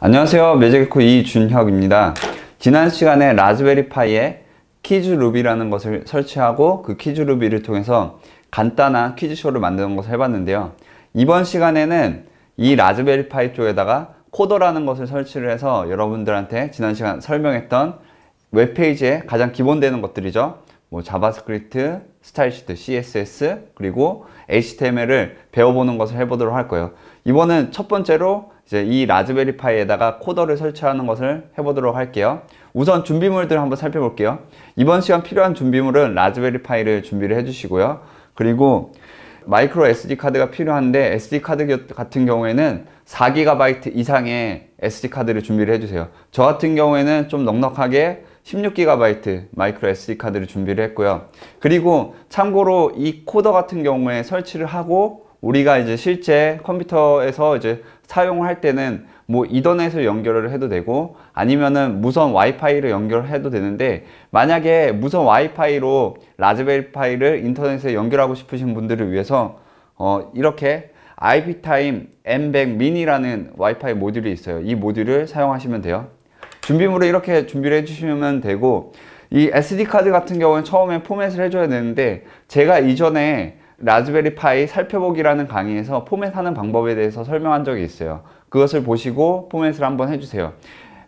안녕하세요 매직에코 이준혁입니다 지난 시간에 라즈베리파이에 퀴즈 루비라는 것을 설치하고 그 퀴즈 루비를 통해서 간단한 퀴즈쇼를 만드는 것을 해봤는데요 이번 시간에는 이 라즈베리파이 쪽에다가 코더라는 것을 설치를 해서 여러분들한테 지난 시간 설명했던 웹페이지에 가장 기본되는 것들이죠 뭐 자바스크립트, 스타일시트, CSS, 그리고 HTML을 배워보는 것을 해보도록 할 거예요. 이번엔 첫 번째로 이제 이 라즈베리 파이에다가 코더를 설치하는 것을 해보도록 할게요. 우선 준비물들 한번 살펴볼게요. 이번 시간 필요한 준비물은 라즈베리 파이를 준비를 해주시고요. 그리고 마이크로 SD 카드가 필요한데 SD 카드 같은 경우에는 4GB 이상의 SD 카드를 준비를 해주세요. 저 같은 경우에는 좀 넉넉하게 16GB 마이크로 SD 카드를 준비를 했고요. 그리고 참고로 이 코더 같은 경우에 설치를 하고 우리가 이제 실제 컴퓨터에서 이제 사용할 때는 뭐 이더넷을 연결을 해도 되고 아니면은 무선 와이파이를 연결해도 되는데 만약에 무선 와이파이로 라즈베리파이를 인터넷에 연결하고 싶으신 분들을 위해서 어 이렇게 IP타임 M100 미니라는 와이파이 모듈이 있어요 이 모듈을 사용하시면 돼요 준비물을 이렇게 준비를 해주시면 되고 이 SD카드 같은 경우는 처음에 포맷을 해줘야 되는데 제가 이전에 라즈베리 파이 살펴보기라는 강의에서 포맷하는 방법에 대해서 설명한 적이 있어요. 그것을 보시고 포맷을 한번 해주세요.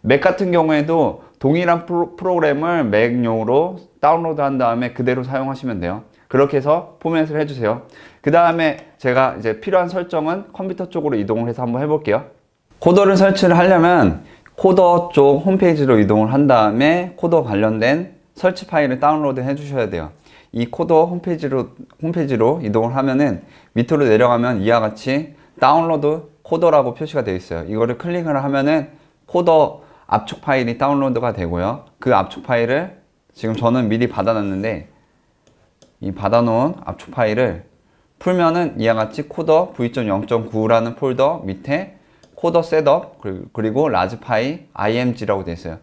맥 같은 경우에도 동일한 프로, 그램을 맥용으로 다운로드 한 다음에 그대로 사용하시면 돼요. 그렇게 해서 포맷을 해주세요. 그 다음에 제가 이제 필요한 설정은 컴퓨터 쪽으로 이동을 해서 한번 해볼게요. 코더를 설치를 하려면 코더 쪽 홈페이지로 이동을 한 다음에 코더 관련된 설치 파일을 다운로드 해주셔야 돼요. 이 코더 홈페이지로 홈페이지로 이동을 하면은 밑으로 내려가면 이와 같이 다운로드 코더라고 표시가 되어 있어요. 이거를 클릭을 하면은 코더 압축 파일이 다운로드가 되고요. 그 압축 파일을 지금 저는 미리 받아놨는데 이 받아놓은 압축 파일을 풀면은 이와 같이 코더 v.0.9라는 폴더 밑에 코더 셋업 그리고 라즈파이 img라고 되어 있어요.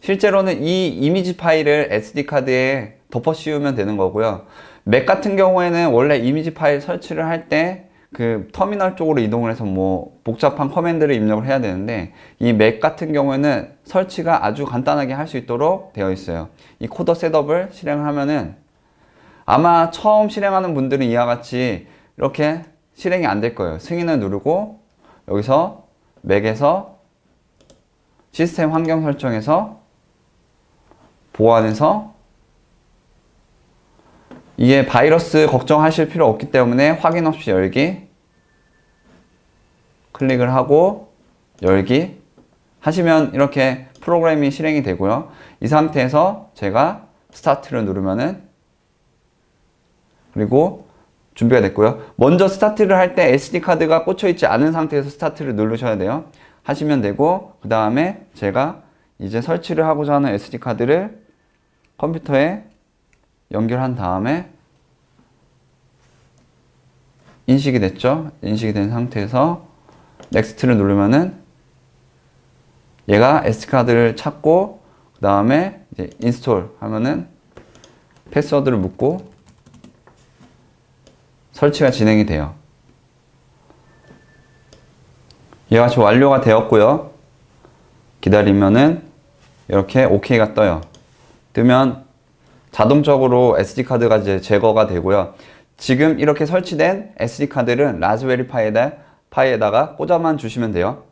실제로는 이 이미지 파일을 SD 카드에 덮어 씌우면 되는 거고요. 맥 같은 경우에는 원래 이미지 파일 설치를 할 때 그 터미널 쪽으로 이동을 해서 뭐 복잡한 커맨드를 입력을 해야 되는데 이 맥 같은 경우에는 설치가 아주 간단하게 할 수 있도록 되어 있어요. 이 코더 셋업을 실행을 하면은 아마 처음 실행하는 분들은 이와 같이 이렇게 실행이 안 될 거예요. 승인을 누르고 여기서 맥에서 시스템 환경 설정에서 보안에서 이게 바이러스 걱정하실 필요 없기 때문에 확인 없이 열기 클릭을 하고 열기 하시면 이렇게 프로그램이 실행이 되고요. 이 상태에서 제가 스타트를 누르면은 그리고 준비가 됐고요. 먼저 스타트를 할 때 SD카드가 꽂혀있지 않은 상태에서 스타트를 누르셔야 돼요. 하시면 되고 그 다음에 제가 이제 설치를 하고자 하는 SD카드를 컴퓨터에 연결한 다음에 인식이 됐죠? 인식이 된 상태에서 넥스트를 누르면은 얘가 S카드를 찾고 그 다음에 인스톨 하면은 패스워드를 묻고 설치가 진행이 돼요. 얘가 지금 완료가 되었고요. 기다리면은 이렇게 OK가 떠요. 뜨면 자동적으로 SD카드가 이제 제거가 되고요. 지금 이렇게 설치된 SD카드는 라즈베리 파이에다, 파이에다가 꽂아만 주시면 돼요.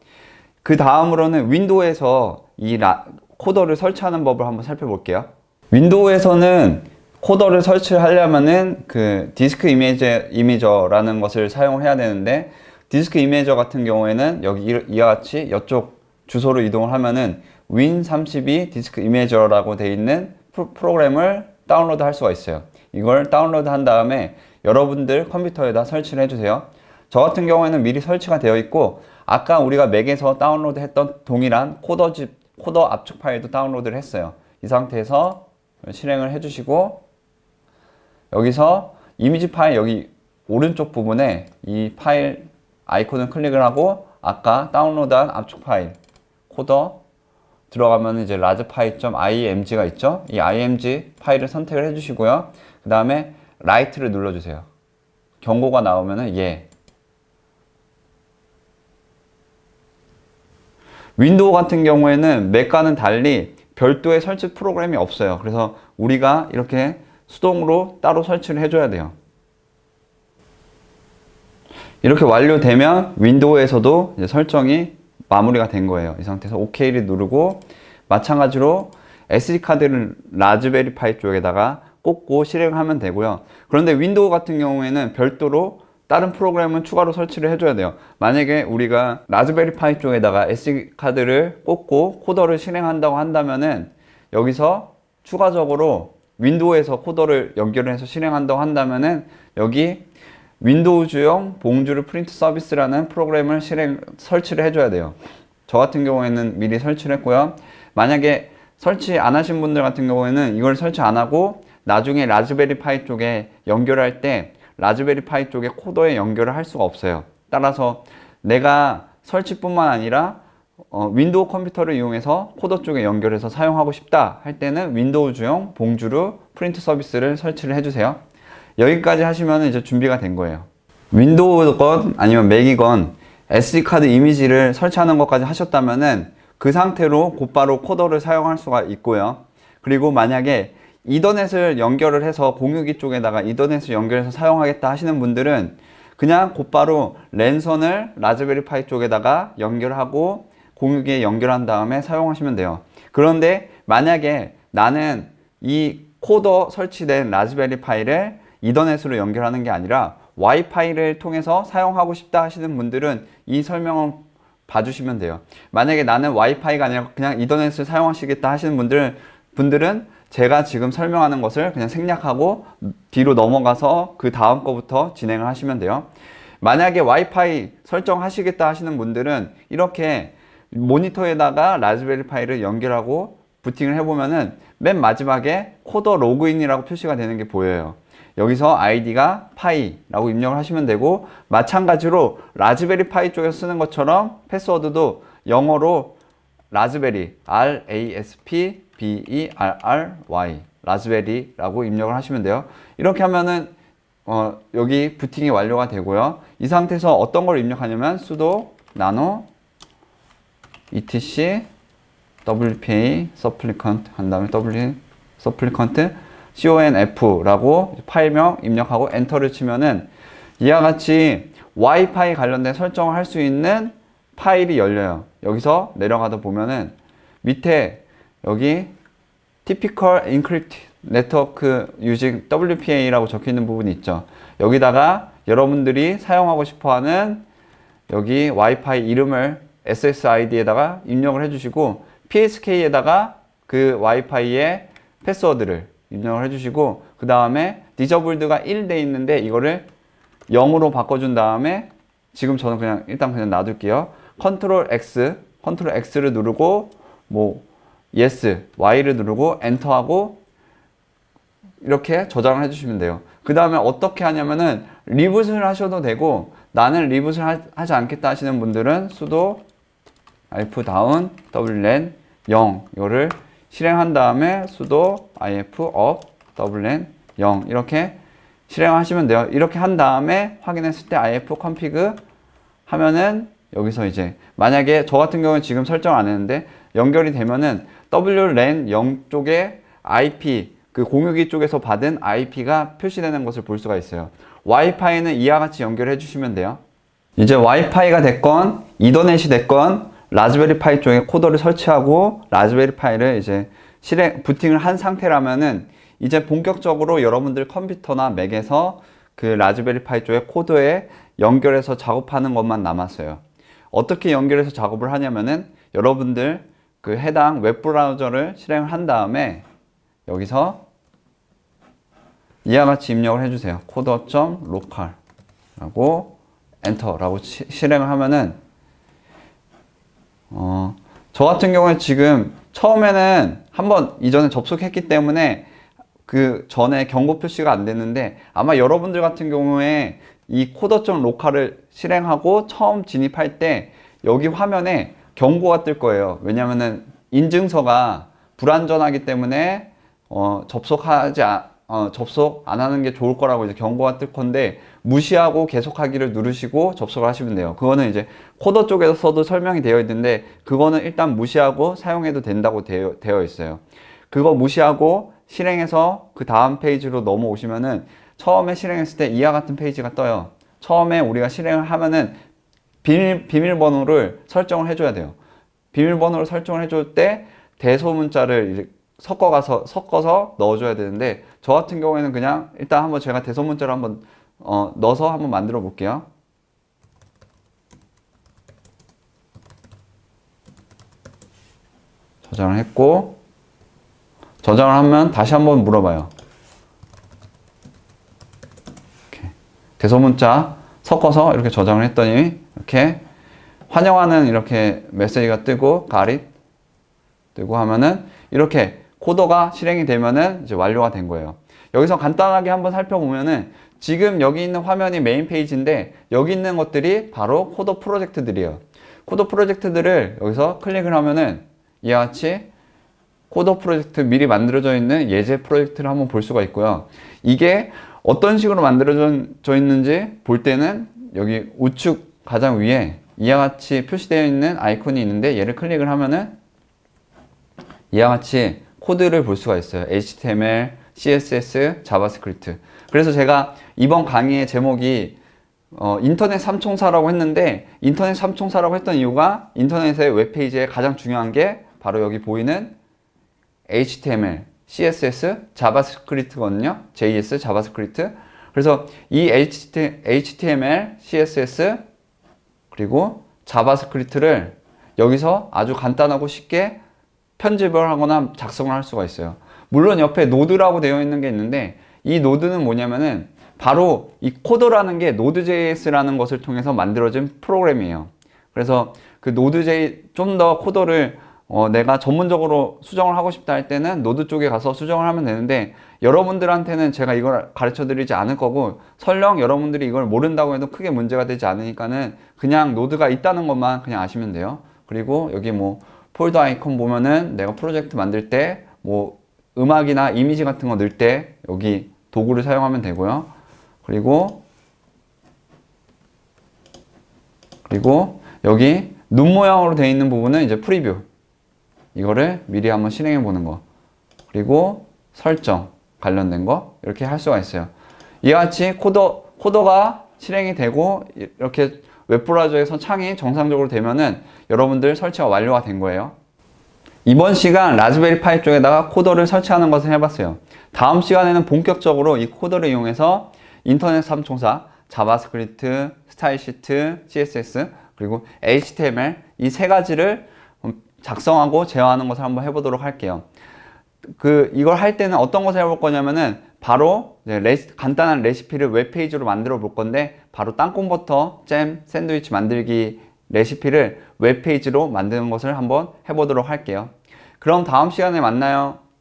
그 다음으로는 윈도우에서 이 라, 코더를 설치하는 법을 한번 살펴볼게요. 윈도우에서는 코더를 설치하려면은 그 디스크 이미지 이미저라는 것을 사용을 해야 되는데 디스크 이미저 같은 경우에는 여기 이와 같이 이쪽 주소로 이동을 하면은 win32 디스크 이미저라고 되어 있는 프로그램을 다운로드 할 수가 있어요 이걸 다운로드 한 다음에 여러분들 컴퓨터에다 설치를 해주세요 저 같은 경우에는 미리 설치가 되어 있고 아까 우리가 맥에서 다운로드 했던 동일한 코더집 코더 압축 파일도 다운로드를 했어요 이 상태에서 실행을 해주시고 여기서 이미지 파일 여기 오른쪽 부분에 이 파일 아이콘을 클릭을 하고 아까 다운로드한 압축 파일 코더 들어가면 이제 l a r g i m g 가 있죠. 이 img 파일을 선택을 해주시고요. 그 다음에 라이트를 눌러주세요. 경고가 나오면은 예. 윈도우 같은 경우에는 맥과는 달리 별도의 설치 프로그램이 없어요. 그래서 우리가 이렇게 수동으로 따로 설치를 해줘야 돼요. 이렇게 완료되면 윈도우에서도 설정이 마무리가 된 거예요. 이 상태에서 OK를 누르고 마찬가지로 SD카드를 라즈베리 파이 쪽에다가 꽂고 실행하면 되고요. 그런데 윈도우 같은 경우에는 별도로 다른 프로그램은 추가로 설치를 해줘야 돼요. 만약에 우리가 라즈베리 파이 쪽에다가 SD카드를 꽂고 코더를 실행한다고 한다면은 여기서 추가적으로 윈도우에서 코더를 연결해서 실행한다고 한다면은 여기 윈도우즈용 봉주르 프린트 서비스라는 프로그램을 실행 설치를 해줘야 돼요. 저 같은 경우에는 미리 설치를 했고요. 만약에 설치 안 하신 분들 같은 경우에는 이걸 설치 안 하고 나중에 라즈베리 파이 쪽에 연결할 때 라즈베리 파이 쪽에 코더에 연결을 할 수가 없어요. 따라서 내가 설치뿐만 아니라 어, 윈도우 컴퓨터를 이용해서 코더 쪽에 연결해서 사용하고 싶다 할 때는 윈도우즈용 봉주르 프린트 서비스를 설치를 해주세요. 여기까지 하시면 이제 준비가 된 거예요. 윈도우건 아니면 맥이건 SD카드 이미지를 설치하는 것까지 하셨다면그 상태로 곧바로 코더를 사용할 수가 있고요. 그리고 만약에 이더넷을 연결을 해서 공유기 쪽에다가 이더넷을 연결해서 사용하겠다 하시는 분들은 그냥 곧바로 랜선을 라즈베리파이 쪽에다가 연결하고 공유기에 연결한 다음에 사용하시면 돼요. 그런데 만약에 나는 이 코더 설치된 라즈베리파이를 이더넷으로 연결하는 게 아니라 와이파이를 통해서 사용하고 싶다 하시는 분들은 이 설명을 봐주시면 돼요. 만약에 나는 와이파이가 아니라 그냥 이더넷을 사용하시겠다 하시는 분들, 분들은 제가 지금 설명하는 것을 그냥 생략하고 뒤로 넘어가서 그 다음 거부터 진행을 하시면 돼요. 만약에 와이파이 설정하시겠다 하시는 분들은 이렇게 모니터에다가 라즈베리 파이를 연결하고 부팅을 해보면은 맨 마지막에 코더 로그인이라고 표시가 되는 게 보여요. 여기서 아이디가 파이라고 입력을 하시면 되고 마찬가지로 라즈베리 파이 쪽에서 쓰는 것처럼 패스워드도 영어로 라즈베리 R A S P B E R R Y 라즈베리라고 입력을 하시면 돼요. 이렇게 하면은 어, 여기 부팅이 완료가 되고요. 이 상태에서 어떤 걸 입력하냐면 sudo nano etc wp supplicant 한 다음에 w supplicant conf라고 파일명 입력하고 엔터를 치면은 이와 같이 와이파이 관련된 설정을 할 수 있는 파일이 열려요. 여기서 내려가다 보면은 밑에 여기 typical encrypt network using WPA라고 적혀 있는 부분이 있죠. 여기다가 여러분들이 사용하고 싶어 하는 여기 와이파이 이름을 SSID에다가 입력을 해주시고 PSK에다가 그 와이파이의 패스워드를 입력을 해주시고 그 다음에 디저블드가 1 돼 있는데 이거를 0으로 바꿔준 다음에 지금 저는 그냥 일단 그냥 놔둘게요. 컨트롤 X, 컨트롤 X를 누르고 뭐 yes, y를 누르고 엔터하고 이렇게 저장을 해주시면 돼요. 그 다음에 어떻게 하냐면은 리붓을 하셔도 되고 나는 리붓을 하, 지 않겠다 하시는 분들은 수도 알프 다운 w len 0 이거를 실행한 다음에 sudo if of w 0 이렇게 실행하시면 돼요. 이렇게 한 다음에 확인했을 때 if config 하면은 여기서 이제 만약에 저 같은 경우는 지금 설정 안 했는데 연결이 되면은 WLAN 0 쪽에 IP 그 공유기 쪽에서 받은 IP가 표시되는 것을 볼 수가 있어요. 와이파이는 이와 같이 연결해 주시면 돼요. 이제 와이파이가 됐건 이더넷이 됐건 라즈베리 파이 쪽에 코더를 설치하고 라즈베리 파이를 이제 실행 부팅을 한 상태라면은 이제 본격적으로 여러분들 컴퓨터나 맥에서 그 라즈베리 파이 쪽에 코드에 연결해서 작업하는 것만 남았어요. 어떻게 연결해서 작업을 하냐면은 여러분들 그 해당 웹브라우저를 실행을 한 다음에 여기서 이와 같이 입력을 해주세요. 코더.local 라고 엔터라고 실행을 하면은 어, 저 같은 경우에 지금 처음에는 한번 이전에 접속했기 때문에 그 전에 경고 표시가 안 됐는데 아마 여러분들 같은 경우에 이 코더.점 로컬을 실행하고 처음 진입할 때 여기 화면에 경고가 뜰 거예요. 왜냐면은 인증서가 불완전하기 때문에 어, 접속하지 아, 어, 접속 안 하는 게 좋을 거라고 이제 경고가 뜰 건데 무시하고 계속하기를 누르시고 접속을 하시면 돼요. 그거는 이제 코더 쪽에서도 설명이 되어 있는데 그거는 일단 무시하고 사용해도 된다고 되어, 되어 있어요. 그거 무시하고 실행해서 그 다음 페이지로 넘어오시면은 처음에 실행했을 때 이와 같은 페이지가 떠요. 처음에 우리가 실행을 하면은 비밀, 비밀번호를 설정을 해줘야 돼요. 비밀번호를 설정을 해줄 때 대소문자를 섞어가서 섞어서 넣어줘야 되는데 저 같은 경우에는 그냥 일단 한번 제가 대소문자를 한번 어, 넣어서 한번 만들어 볼게요. 저장을 했고 저장을 하면 다시 한번 물어봐요. 이렇게 대소문자 섞어서 이렇게 저장을 했더니 이렇게 환영하는 이렇게 메시지가 뜨고 가릿 뜨고 하면은 이렇게 코더가 실행이 되면은 이제 완료가 된 거예요. 여기서 간단하게 한번 살펴보면은 지금 여기 있는 화면이 메인 페이지인데 여기 있는 것들이 바로 코더 프로젝트들이에요. 코더 프로젝트들을 여기서 클릭을 하면은 이와 같이 코더 프로젝트 미리 만들어져 있는 예제 프로젝트를 한번 볼 수가 있고요. 이게 어떤 식으로 만들어져 있는지 볼 때는 여기 우측 가장 위에 이와 같이 표시되어 있는 아이콘이 있는데 얘를 클릭을 하면은 이와 같이 코드를 볼 수가 있어요. HTML, CSS, 자바스크립트. 그래서 제가 이번 강의의 제목이 어, 인터넷 삼총사라고 했는데 인터넷 삼총사라고 했던 이유가 인터넷의 웹페이지에 가장 중요한 게 바로 여기 보이는 HTML, CSS, 자바스크립트거든요. JS, 자바스크립트. 그래서 이 HTML, CSS, 그리고 자바스크립트를 여기서 아주 간단하고 쉽게 편집을 하거나 작성을 할 수가 있어요. 물론 옆에 노드라고 되어 있는 게 있는데 이 노드는 뭐냐면은 바로 이 코더라는 게 노드.js라는 것을 통해서 만들어진 프로그램이에요. 그래서 그 노드.js 좀 더 코더를 어, 내가 전문적으로 수정을 하고 싶다 할 때는 노드 쪽에 가서 수정을 하면 되는데 여러분들한테는 제가 이걸 가르쳐 드리지 않을 거고 설령 여러분들이 이걸 모른다고 해도 크게 문제가 되지 않으니까는 그냥 노드가 있다는 것만 그냥 아시면 돼요 그리고 여기 뭐 폴더 아이콘 보면은 내가 프로젝트 만들 때 뭐 음악이나 이미지 같은 거 넣을 때 여기 도구를 사용하면 되고요. 그리고 그리고 여기 눈 모양으로 되어 있는 부분은 이제 프리뷰 이거를 미리 한번 실행해 보는 거 그리고 설정 관련된 거 이렇게 할 수가 있어요 이와 같이 코더, 코더가 실행이 되고 이렇게 웹브라우저에서 창이 정상적으로 되면은 여러분들 설치가 완료가 된 거예요. 이번 시간 라즈베리 파이 쪽에다가 코더를 설치하는 것을 해봤어요. 다음 시간에는 본격적으로 이 코더를 이용해서 인터넷 삼총사, 자바스크립트, 스타일시트, CSS, 그리고 HTML 이 세 가지를 음, 작성하고 제어하는 것을 한번 해보도록 할게요. 그 이걸 할 때는 어떤 것을 해볼 거냐면은 바로 레시, 간단한 레시피를 웹페이지로 만들어 볼 건데 바로 땅콩버터 잼 샌드위치 만들기 레시피를 웹페이지로 만드는 것을 한번 해보도록 할게요. 그럼 다음 시간에 만나요.